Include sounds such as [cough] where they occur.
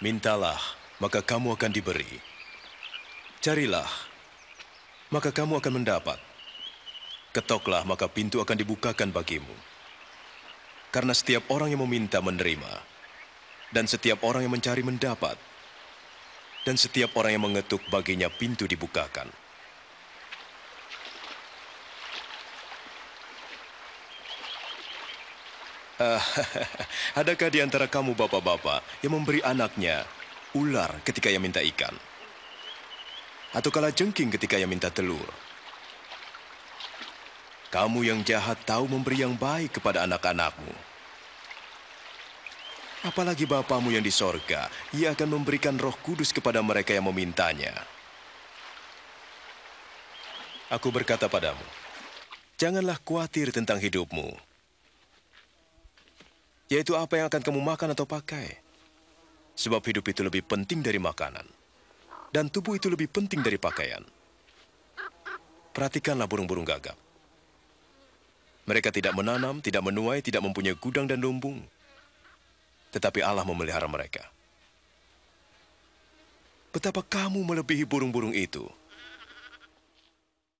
Mintalah, maka kamu akan diberi. Carilah, maka kamu akan mendapat. Ketoklah, maka pintu akan dibukakan bagimu. Karena setiap orang yang meminta menerima, dan setiap orang yang mencari mendapat, dan setiap orang yang mengetuk baginya pintu dibukakan. Uh, [laughs] adakah di antara kamu bapak-bapak yang memberi anaknya ular ketika ia minta ikan? Atau kalah jengking ketika ia minta telur? Kamu yang jahat tahu memberi yang baik kepada anak-anakmu. Apalagi Bapamu yang di sorga, ia akan memberikan roh kudus kepada mereka yang memintanya. Aku berkata padamu, janganlah khawatir tentang hidupmu, yaitu apa yang akan kamu makan atau pakai. Sebab hidup itu lebih penting dari makanan, dan tubuh itu lebih penting dari pakaian. Perhatikanlah burung-burung gagak. Mereka tidak menanam, tidak menuai, tidak mempunyai gudang dan lumbung. Tetapi Allah memelihara mereka. Betapa kamu melebihi burung-burung itu.